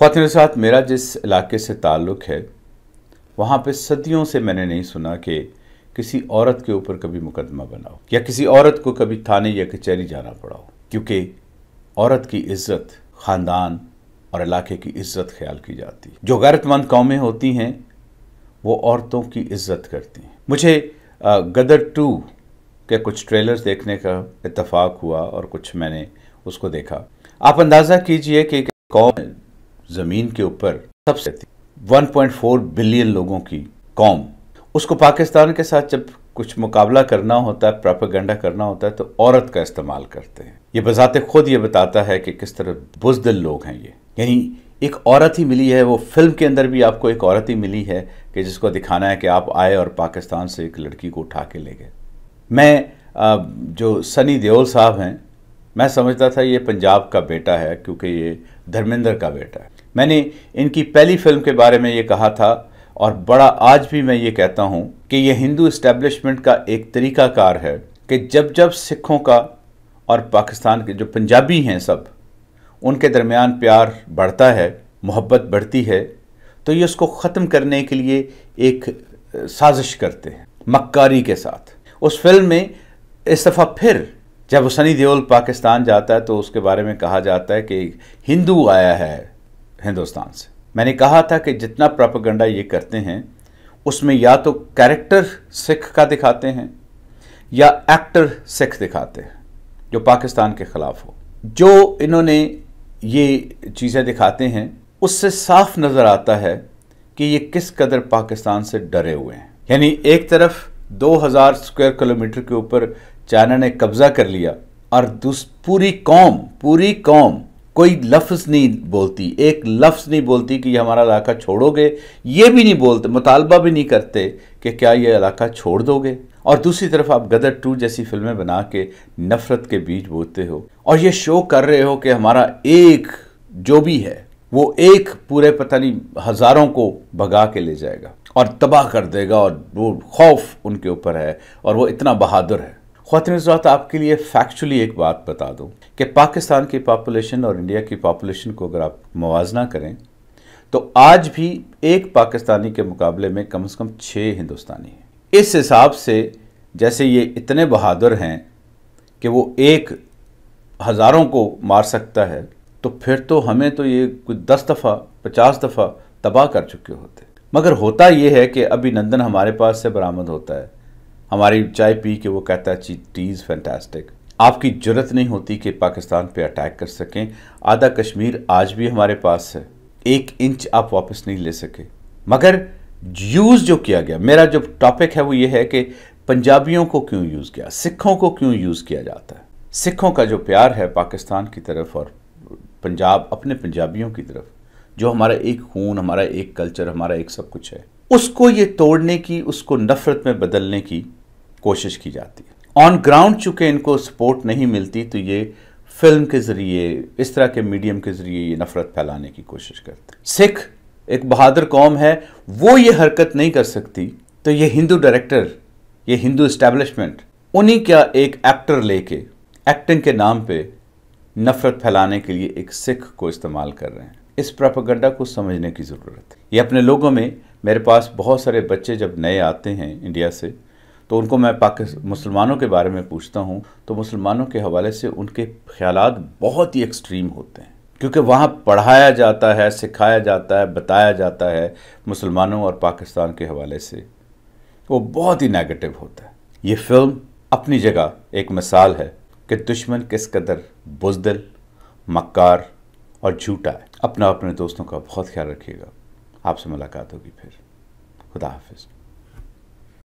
खातिन साथ मेरा जिस इलाके से ताल्लुक़ है वहाँ पे सदियों से मैंने नहीं सुना कि किसी औरत के ऊपर कभी मुकदमा बनाओ या किसी औरत को कभी थाने या कचहरी जाना पड़ा हो क्योंकि औरत की इज्जत ख़ानदान और इलाके की इज्जत ख्याल की जाती जो गैरतमंद कौमें होती हैं वो औरतों की इज्जत करती हैं मुझे गदर टू के कुछ ट्रेलर्स देखने का इतफाक़ हुआ और कुछ मैंने उसको देखा आप अंदाज़ा कीजिए कि कौम ज़मीन के ऊपर सबसे 1.4 बिलियन लोगों की कौम उसको पाकिस्तान के साथ जब कुछ मुकाबला करना होता है प्रापागेंडा करना होता है तो औरत का इस्तेमाल करते हैं ये बजात खुद ये बताता है कि किस तरह बुजदिल लोग हैं ये यानी एक औरत ही मिली है वो फिल्म के अंदर भी आपको एक औरत ही मिली है कि जिसको दिखाना है कि आप आए और पाकिस्तान से एक लड़की को उठा के ले गए मैं जो सनी देओल साहब हैं मैं समझता था ये पंजाब का बेटा है क्योंकि ये धर्मेंद्र का बेटा है मैंने इनकी पहली फिल्म के बारे में ये कहा था और बड़ा आज भी मैं ये कहता हूँ कि यह हिंदू इस्टेब्लिशमेंट का एक तरीकाकार है कि जब जब सिखों का और पाकिस्तान के जो पंजाबी हैं सब उनके दरमियान प्यार बढ़ता है मोहब्बत बढ़ती है तो ये उसको ख़त्म करने के लिए एक साजिश करते हैं मक्कारी के साथ उस फिल्म में इस दफ़ा फिर जब सनी देओल पाकिस्तान जाता है तो उसके बारे में कहा जाता है कि हिंदू आया है हिंदुस्तान से मैंने कहा था कि जितना प्रापगंडा ये करते हैं उसमें या तो कैरेक्टर सिख का दिखाते हैं या एक्टर सिख दिखाते हैं जो पाकिस्तान के ख़िलाफ़ हो जो इन्होंने ये चीज़ें दिखाते हैं उससे साफ नज़र आता है कि ये किस कदर पाकिस्तान से डरे हुए हैं यानी एक तरफ 2000 स्क्वायर किलोमीटर के ऊपर चाइना ने कब्ज़ा कर लिया और दूस पूरी कौम पूरी कौम कोई लफ्ज़ नहीं बोलती एक लफ्ज़ नहीं बोलती कि हमारा इलाका छोड़ोगे ये भी नहीं बोलते मुतालबा भी नहीं करते कि क्या ये इलाका छोड़ दोगे और दूसरी तरफ आप गदर टू जैसी फिल्में बना के नफ़रत के बीच बोलते हो और ये शो कर रहे हो कि हमारा एक जो भी है वो एक पूरे पता नहीं हज़ारों को भगा के ले जाएगा और तबाह कर देगा और वो खौफ उनके ऊपर है और वो इतना बहादुर है खातिन ज़रात आपके लिए फैक्चुअली एक बात बता दूँ कि पाकिस्तान की पापोलेशन और इंडिया की पापोलेशन को अगर आप मुजना करें तो आज भी एक पाकिस्तानी के मुकाबले में कम से कम छः हिंदुस्तानी हैं इस हिसाब से जैसे ये इतने बहादुर हैं कि वो एक हज़ारों को मार सकता है तो फिर तो हमें तो ये कुछ दस दफ़ा पचास दफ़ा तबाह कर चुके होते मगर होता ये है कि अभी नंदन हमारे पास से बरामद होता है हमारी चाय पी के वो कहता है टी इज़ फैंटास्टिक आपकी जरूरत नहीं होती कि पाकिस्तान पे अटैक कर सकें आधा कश्मीर आज भी हमारे पास है एक इंच आप वापस नहीं ले सके मगर यूज़ जो किया गया मेरा जो टॉपिक है वो ये है कि पंजाबियों को क्यों यूज़ किया सिखों को क्यों यूज़ किया जाता है सिखों का जो प्यार है पाकिस्तान की तरफ और पंजाब अपने पंजाबियों की तरफ जो हमारा एक खून हमारा एक कल्चर हमारा एक सब कुछ है उसको ये तोड़ने की उसको नफ़रत में बदलने की कोशिश की जाती है ऑन ग्राउंड चूंकि इनको सपोर्ट नहीं मिलती तो ये फिल्म के ज़रिए इस तरह के मीडियम के ज़रिए ये नफ़रत फैलाने की कोशिश करते हैं सिख एक बहादुर कौम है वो ये हरकत नहीं कर सकती तो ये हिंदू डायरेक्टर ये हिंदू इस्टेब्लिशमेंट उन्हीं का एक एक्टर लेके एक्टिंग के नाम पे नफ़रत फैलाने के लिए एक सिख को इस्तेमाल कर रहे हैं इस प्रपगंडा को समझने की ज़रूरत है ये अपने लोगों में मेरे पास बहुत सारे बच्चे जब नए आते हैं इंडिया से तो उनको मैं पाक मुसलमानों के बारे में पूछता हूँ तो मुसलमानों के हवाले से उनके ख्याल बहुत ही एक्सट्रीम होते हैं क्योंकि वहाँ पढ़ाया जाता है सिखाया जाता है बताया जाता है मुसलमानों और पाकिस्तान के हवाले से वो बहुत ही नेगेटिव होता है ये फिल्म अपनी जगह एक मिसाल है कि दुश्मन किस कदर बुजदिल मक्कार और झूठा है अपना अपने दोस्तों का बहुत ख्याल रखिएगा आपसे मुलाकात होगी फिर खुदा हाफिज़